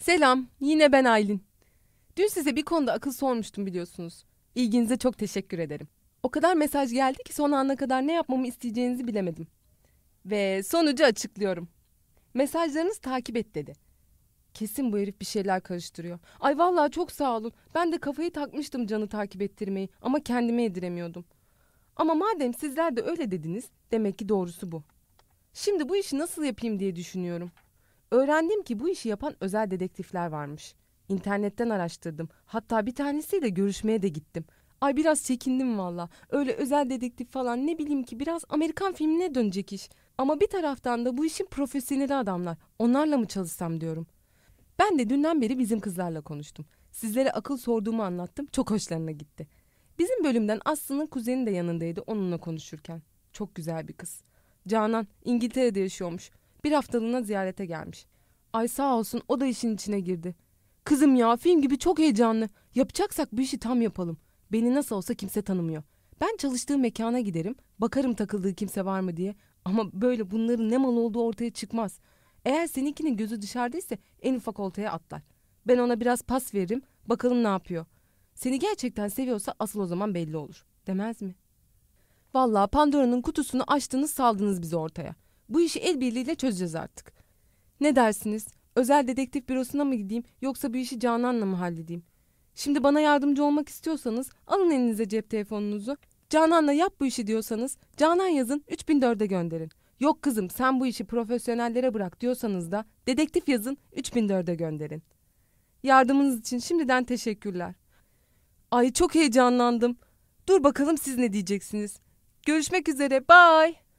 Selam, yine ben Aylin. Dün size bir konuda akıl sormuştum biliyorsunuz. İlginize çok teşekkür ederim. O kadar mesaj geldi ki son ana kadar ne yapmamı isteyeceğinizi bilemedim. Ve sonucu açıklıyorum. Mesajlarınız takip et dedi. Kesin bu herif bir şeyler karıştırıyor. Ay vallahi çok sağ olun. Ben de kafayı takmıştım canı takip ettirmeyi ama kendime yediremiyordum. Ama madem sizler de öyle dediniz demek ki doğrusu bu. Şimdi bu işi nasıl yapayım diye düşünüyorum. Öğrendim ki bu işi yapan özel dedektifler varmış. İnternetten araştırdım. Hatta bir tanesiyle görüşmeye de gittim. Ay biraz çekindim valla. Öyle özel dedektif falan ne bileyim ki biraz Amerikan filmine dönecek iş. Ama bir taraftan da bu işin profesyoneli adamlar. Onlarla mı çalışsam diyorum. Ben de dünden beri bizim kızlarla konuştum. Sizlere akıl sorduğumu anlattım. Çok hoşlarına gitti. Bizim bölümden Aslı'nın kuzeni de yanındaydı onunla konuşurken. Çok güzel bir kız. Canan İngiltere'de yaşıyormuş. Bir haftalığına ziyarete gelmiş. Ay sağ olsun o da işin içine girdi. Kızım ya film gibi çok heyecanlı. Yapacaksak bu işi tam yapalım. Beni nasıl olsa kimse tanımıyor. Ben çalıştığı mekana giderim. Bakarım takıldığı kimse var mı diye. Ama böyle bunların ne mal olduğu ortaya çıkmaz. Eğer seninkinin gözü dışarıdaysa en ufak oltaya atlar. Ben ona biraz pas veririm. Bakalım ne yapıyor. Seni gerçekten seviyorsa asıl o zaman belli olur. Demez mi? Vallahi Pandora'nın kutusunu açtınız saldınız bizi ortaya. Bu işi el birliğiyle çözeceğiz artık. Ne dersiniz? Özel dedektif bürosuna mı gideyim yoksa bu işi Canan'la mı halledeyim? Şimdi bana yardımcı olmak istiyorsanız alın elinize cep telefonunuzu. Canan'la yap bu işi diyorsanız Canan yazın 3004'e gönderin. Yok kızım sen bu işi profesyonellere bırak diyorsanız da dedektif yazın 3004'e gönderin. Yardımınız için şimdiden teşekkürler. Ay çok heyecanlandım. Dur bakalım siz ne diyeceksiniz. Görüşmek üzere. Bye.